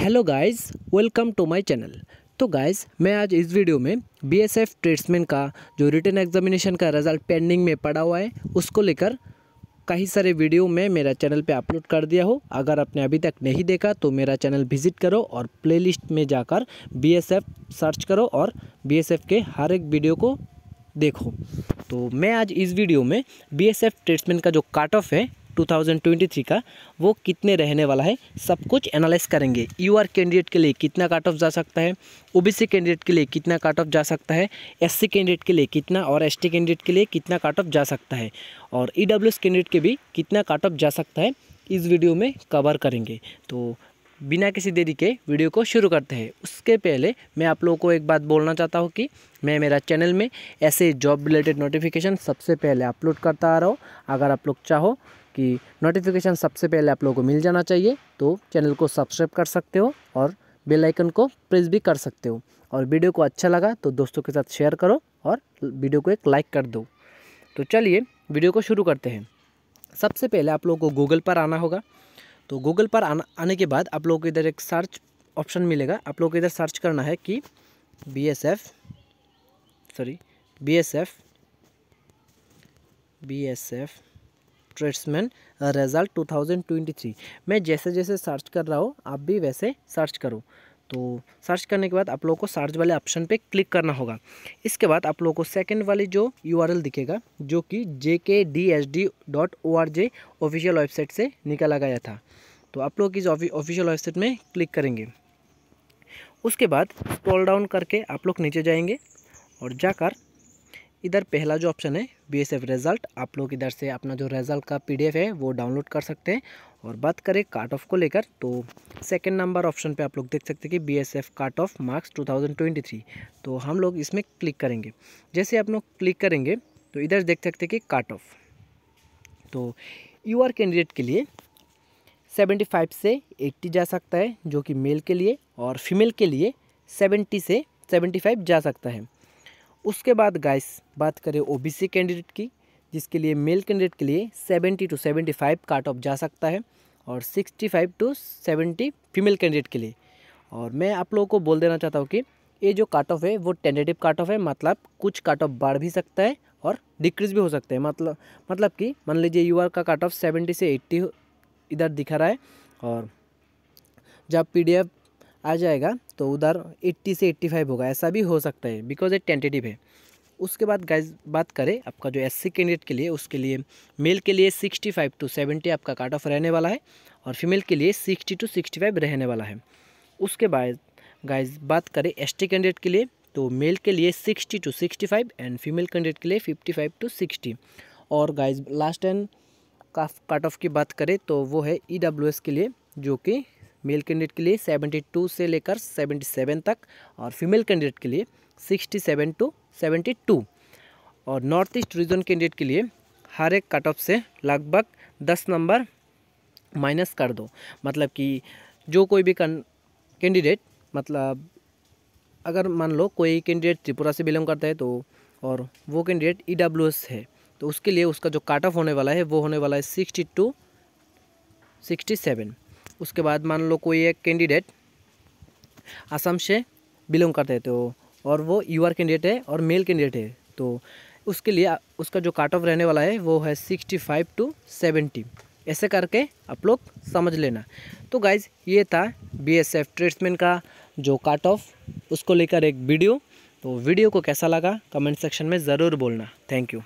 hello guys welcome to my channel तो guys मैं आज इस वीडियो में बीएसएफ ट्रेड्समैन का जो रिटर्न एग्जामिनेशन का रिज़ल्ट पेंडिंग में पड़ा हुआ है उसको लेकर कई सारे वीडियो में मेरा चैनल पे अपलोड कर दिया हो अगर आपने अभी तक नहीं देखा तो मेरा चैनल विजिट करो और प्लेलिस्ट में जाकर बीएसएफ सर्च करो और बीएसएफ के हर एक वीडियो को देखो तो मैं आज इस वीडियो में बीएसएफ एस का जो काट ऑफ है 2023 का वो कितने रहने वाला है सब कुछ एनालाइज करेंगे यूआर कैंडिडेट के लिए कितना काट ऑफ जा सकता है ओबीसी कैंडिडेट के लिए कितना काट ऑफ जा सकता है एससी कैंडिडेट के लिए कितना और एसटी कैंडिडेट के लिए कितना काट ऑफ जा सकता है और ईडब्ल्यूएस e कैंडिडेट के भी कितना काट ऑफ जा सकता है इस वीडियो में कवर करेंगे तो बिना किसी देरी के वीडियो को शुरू करते हैं उसके पहले मैं आप लोगों को एक बात बोलना चाहता हूँ कि मैं मेरा चैनल में ऐसे जॉब रिलेटेड नोटिफिकेशन सबसे पहले अपलोड करता आ रहा हूँ अगर आप लोग चाहो कि नोटिफिकेशन सबसे पहले आप लोगों को मिल जाना चाहिए तो चैनल को सब्सक्राइब कर सकते हो और बेल आइकन को प्रेस भी कर सकते हो और वीडियो को अच्छा लगा तो दोस्तों के साथ शेयर करो और वीडियो को एक लाइक कर दो तो चलिए वीडियो को शुरू करते हैं सबसे पहले आप लोगों को गूगल पर आना होगा तो गूगल पर आने के बाद आप लोगों को इधर एक सर्च ऑप्शन मिलेगा आप लोगों को इधर सर्च करना है कि B S F sorry B S F B S F tradesman result three मैं जैसे जैसे सर्च कर रहा हूँ आप भी वैसे सर्च करो तो सर्च करने के बाद आप लोगों को सर्च वाले ऑप्शन पे क्लिक करना होगा इसके बाद आप लोगों को सेकंड वाली जो यूआरएल दिखेगा जो कि J K D S D dot O R J official website से निकाला गया था तो आप लोग इस ऑफिशियल वेबसाइट में क्लिक करेंगे उसके बाद स्क्रॉल डाउन करके आप लोग नीचे जाएंगे और जाकर इधर पहला जो ऑप्शन है बी एस एफ रिज़ल्ट आप लोग इधर से अपना जो रिज़ल्ट का पी डी एफ है वो डाउनलोड कर सकते हैं और बात करें काट ऑफ को लेकर तो सेकंड नंबर ऑप्शन पे आप लोग देख सकते हैं कि B S F cut off marks 2023 तो हम लोग इसमें क्लिक करेंगे जैसे आप लोग क्लिक करेंगे तो इधर देख सकते कि काट ऑफ तो यू आर कैंडिडेट के लिए सेवेंटी फाइव से एट्टी जा सकता है जो कि मेल के लिए और फीमेल के लिए सेवेंटी से सेवेंटी फाइव जा सकता है उसके बाद गाइस बात करें ओबीसी कैंडिडेट की जिसके लिए मेल कैंडिडेट के लिए seventy to seventy five cut off जा सकता है और sixty five to seventy female candidate के लिए और मैं आप लोगों को बोल देना चाहता हूँ कि ये जो काट ऑफ है वो टेंडेटिव काट ऑफ है मतलब कुछ काट ऑफ बढ़ भी सकता है और डिक्रीज भी हो सकता है मतलब मतलब कि मान लीजिए यू का काट ऑफ सेवेंटी से एट्टी इधर दिखा रहा है और जब पी आ जाएगा तो उधर 80 से 85 होगा ऐसा भी हो सकता है बिकॉज ये टेंटेटिव है उसके बाद गाइज बात करें आपका जो एससी कैंडिडेट के लिए उसके लिए मेल के लिए 65 टू 70 आपका काट ऑफ रहने वाला है और फीमेल के लिए 60 टू 65 रहने वाला है उसके बाद गाइज बात करें टी कैंडिडेट के लिए तो मेल के लिए 60 टू 65 एंड फीमेल कैंडिडेट के लिए 55 टू 60 और guys last and cut off की बात करें तो वो है ई e के लिए जो कि मेल कैंडिडेट के लिए 72 से लेकर 77 तक और फीमेल कैंडिडेट के लिए 67 टू 72 और नॉर्थ ईस्ट रीजन कैंडिडेट के लिए हर एक कट ऑफ से लगभग 10 नंबर माइनस कर दो मतलब कि जो कोई भी कैंडिडेट मतलब अगर मान लो कोई कैंडिडेट त्रिपुरा से बिलोंग करता है तो और वो कैंडिडेट ई e है तो उसके लिए उसका जो काट ऑफ होने वाला है वो होने वाला है सिक्सटी टू सिक्सटी सेवन उसके बाद मान लो कोई एक कैंडिडेट असम से बिलोंग करते हैं तो और वो यूआर कैंडिडेट है और मेल कैंडिडेट है तो उसके लिए उसका जो काट ऑफ रहने वाला है वो है सिक्सटी फाइव टू सेवेंटी ऐसे करके आप लोग समझ लेना तो गाइज ये था बी एस एफ ट्रेड्समैन का जो काट ऑफ उसको लेकर एक वीडियो तो वीडियो को कैसा लगा कमेंट सेक्शन में ज़रूर बोलना थैंक यू